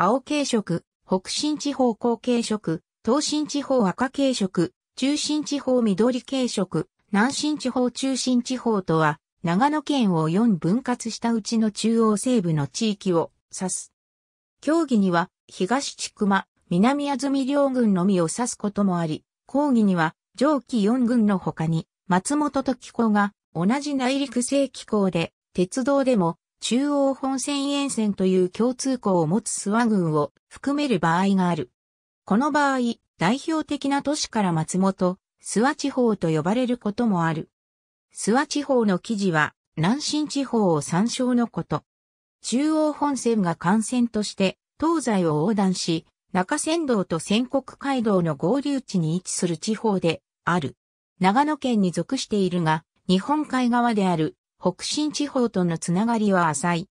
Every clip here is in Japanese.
青系色、北新地方高系色、東新地方赤系色、中新地方緑系色、南新地方中新地方とは、長野県を4分割したうちの中央西部の地域を指す。競技には、東千曲、南安住両軍のみを指すこともあり、講義には、上記4軍の他に、松本と気候が、同じ内陸性気候で、鉄道でも、中央本線沿線という共通項を持つ諏訪郡を含める場合がある。この場合、代表的な都市から松本、諏訪地方と呼ばれることもある。諏訪地方の記事は南進地方を参照のこと。中央本線が幹線として東西を横断し、中山道と仙国街道の合流地に位置する地方である。長野県に属しているが、日本海側である北新地方とのつながりは浅い。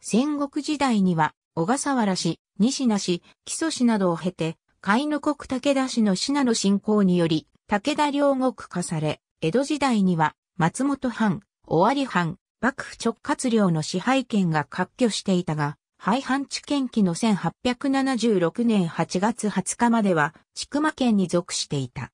戦国時代には、小笠原氏、西名氏、木曽氏などを経て、海の国武田氏の品の侵攻により、武田両国化され、江戸時代には、松本藩、尾張藩、幕府直轄領の支配権が割拠していたが、廃藩置県期の1876年8月20日までは、千曲県に属していた。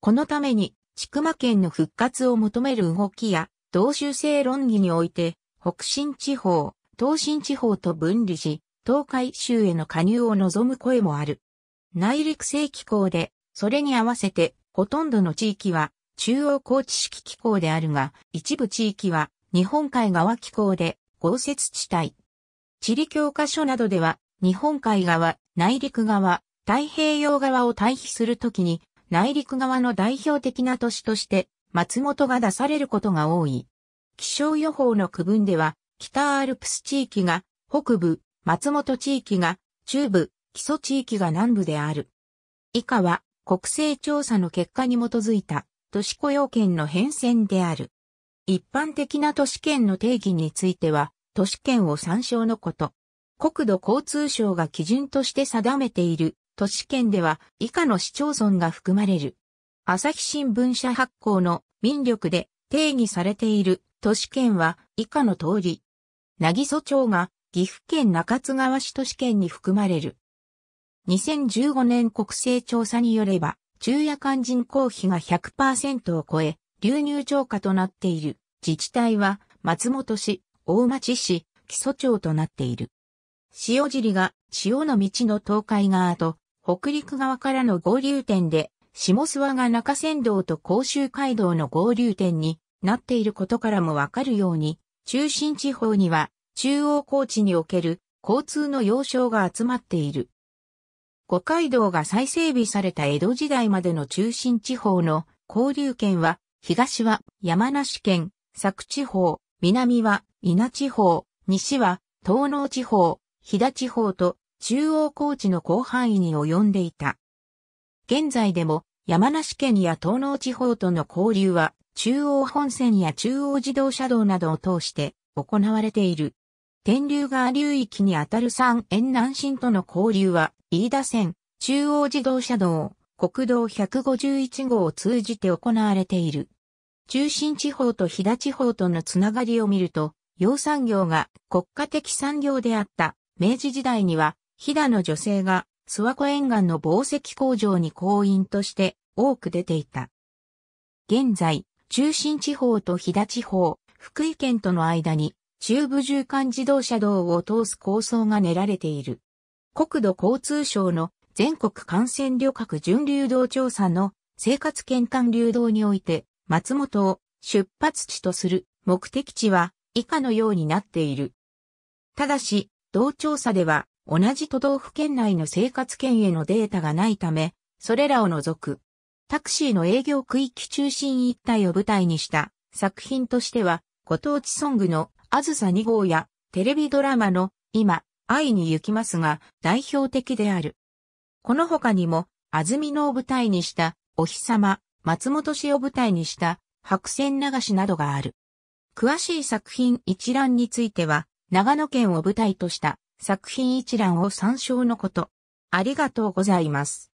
このために、千曲県の復活を求める動きや、同州制論議において、北新地方、東新地方と分離し、東海州への加入を望む声もある。内陸性気候で、それに合わせて、ほとんどの地域は、中央高知式気候であるが、一部地域は、日本海側気候で、豪雪地帯。地理教科書などでは、日本海側、内陸側、太平洋側を対比するときに、内陸側の代表的な都市として、松本が出されることが多い。気象予報の区分では、北アルプス地域が北部、松本地域が中部、基礎地域が南部である。以下は国勢調査の結果に基づいた都市雇用権の変遷である。一般的な都市圏の定義については、都市圏を参照のこと。国土交通省が基準として定めている都市圏では以下の市町村が含まれる。朝日新聞社発行の民力で定義されている都市圏は以下の通り。渚曽町が岐阜県中津川市都市圏に含まれる。2015年国勢調査によれば、昼夜間人口比が100%を超え、流入超過となっている自治体は松本市、大町市、木曽町となっている。塩尻が潮の道の東海側と北陸側からの合流点で下諏訪が中山道と甲州街道の合流点になっていることからもわかるように、中心地方には中央高地における交通の要衝が集まっている。五街道が再整備された江戸時代までの中心地方の交流圏は、東は山梨県、佐久地方、南は稲地方、西は東農地方、飛騨地方と中央高地の広範囲に及んでいた。現在でも山梨県や東農地方との交流は、中央本線や中央自動車道などを通して行われている。天竜川流域にあたる山沿南新との交流は、飯田線、中央自動車道、国道151号を通じて行われている。中心地方と飛騨地方とのつながりを見ると、養産業が国家的産業であった明治時代には、飛騨の女性が諏訪湖沿岸の紡績工場に工員として多く出ていた。現在、中心地方と飛騨地方、福井県との間に中部縦貫自動車道を通す構想が練られている。国土交通省の全国幹線旅客準流動調査の生活圏間流動において松本を出発地とする目的地は以下のようになっている。ただし、同調査では同じ都道府県内の生活圏へのデータがないため、それらを除く、タクシーの営業区域中心一帯を舞台にした作品としては、ご当地ソングのあずさ2号やテレビドラマの今、愛に行きますが代表的である。この他にも、安曇野を舞台にしたお日様、松本市を舞台にした白線流しなどがある。詳しい作品一覧については、長野県を舞台とした作品一覧を参照のこと。ありがとうございます。